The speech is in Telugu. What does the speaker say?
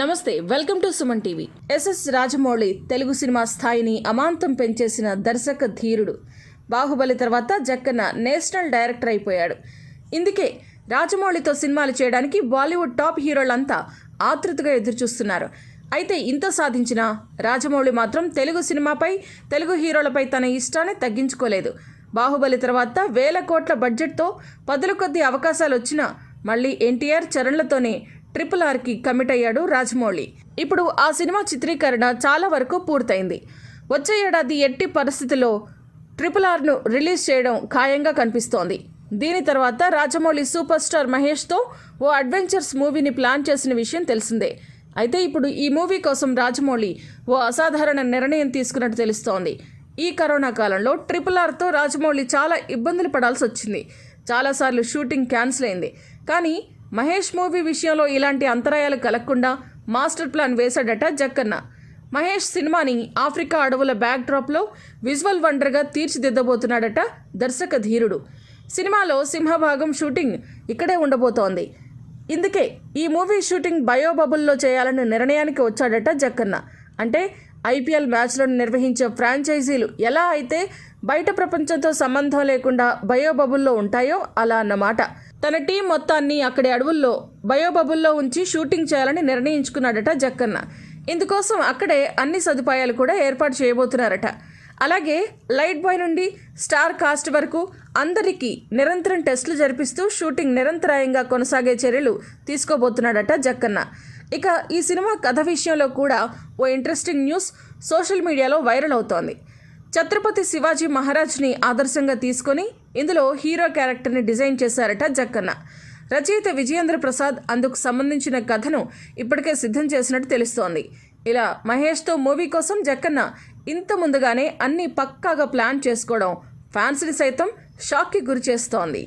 నమస్తే welcome to Suman TV SS Rajamouli Telugu సినిమా స్థాయిని అమాంతం పెంచేసిన దర్శక ధీరుడు బాహుబలి తర్వాత జక్కన్న నేషనల్ డైరెక్టర్ అయిపోయాడు ఇందుకే రాజమౌళితో సినిమాలు చేయడానికి బాలీవుడ్ టాప్ హీరోలంతా ఆతృతగా ఎదురుచూస్తున్నారు అయితే ఇంత సాధించిన రాజమౌళి మాత్రం తెలుగు సినిమాపై తెలుగు హీరోలపై తన ఇష్టాన్ని తగ్గించుకోలేదు బాహుబలి తర్వాత వేల కోట్ల బడ్జెట్తో పదుల కొద్ది అవకాశాలు వచ్చినా మళ్ళీ ఎన్టీఆర్ చరణ్లతోనే ట్రిపుల్ ఆర్కి కమిట్ అయ్యాడు రాజమౌళి ఇప్పుడు ఆ సినిమా చిత్రీకరణ చాలా వరకు పూర్తయింది వచ్చే ఏడాది ఎట్టి పరిస్థితిలో ట్రిపుల్ ఆర్ను రిలీజ్ చేయడం ఖాయంగా కనిపిస్తోంది దీని తర్వాత రాజమౌళి సూపర్ స్టార్ మహేష్తో ఓ అడ్వెంచర్స్ మూవీని ప్లాన్ చేసిన విషయం తెలిసిందే అయితే ఇప్పుడు ఈ మూవీ కోసం రాజమౌళి ఓ అసాధారణ నిర్ణయం తీసుకున్నట్టు తెలుస్తోంది ఈ కరోనా కాలంలో ట్రిపుల్ ఆర్తో రాజమౌళి చాలా ఇబ్బందులు పడాల్సి వచ్చింది చాలాసార్లు షూటింగ్ క్యాన్సిల్ అయింది కానీ మహేష్ మూవీ విషయంలో ఇలాంటి అంతరాయాలు కలగకుండా మాస్టర్ ప్లాన్ వేశాడట జక్కన్న మహేష్ సినిమాని ఆఫ్రికా అడవుల బ్యాక్ డ్రాప్లో విజువల్ వండర్గా తీర్చిదిద్దబోతున్నాడట దర్శక ధీరుడు సినిమాలో సింహభాగం షూటింగ్ ఇక్కడే ఉండబోతోంది ఇందుకే ఈ మూవీ షూటింగ్ బయోబబుల్లో చేయాలన్న నిర్ణయానికి వచ్చాడట జక్కన్న అంటే ఐపీఎల్ మ్యాచ్లను నిర్వహించే ఫ్రాంచైజీలు ఎలా అయితే బయట ప్రపంచంతో సంబంధం లేకుండా బయోబబుల్లో ఉంటాయో అలా అన్నమాట తన టీం మొత్తాన్ని అక్కడి అడవుల్లో బయోబబుల్లో ఉంచి షూటింగ్ చేయాలని నిర్ణయించుకున్నాడట జక్కన్న ఇందుకోసం అక్కడే అన్ని సదుపాయాలు కూడా ఏర్పాటు చేయబోతున్నారట అలాగే లైట్ బాయ్ నుండి స్టార్ కాస్ట్ వరకు అందరికీ నిరంతరం టెస్టులు జరిపిస్తూ షూటింగ్ నిరంతరాయంగా కొనసాగే చర్యలు తీసుకోబోతున్నాడట జక్కన్న ఇక ఈ సినిమా కథ విషయంలో కూడా ఓ ఇంట్రెస్టింగ్ న్యూస్ సోషల్ మీడియాలో వైరల్ అవుతోంది ఛత్రపతి శివాజీ మహారాజ్ని ఆదర్శంగా తీసుకొని ఇందులో హీరో క్యారెక్టర్ని డిజైన్ చేశారట జక్కన్న రచయిత విజయేంద్ర ప్రసాద్ అందుకు సంబంధించిన కథను ఇప్పటికే సిద్ధం చేసినట్టు తెలుస్తోంది ఇలా మహేష్తో మూవీ కోసం జక్కన్న ఇంత ముందుగానే అన్ని పక్కాగా ప్లాన్ చేసుకోవడం ఫ్యాన్స్ని సైతం షాక్కి గురి చేస్తోంది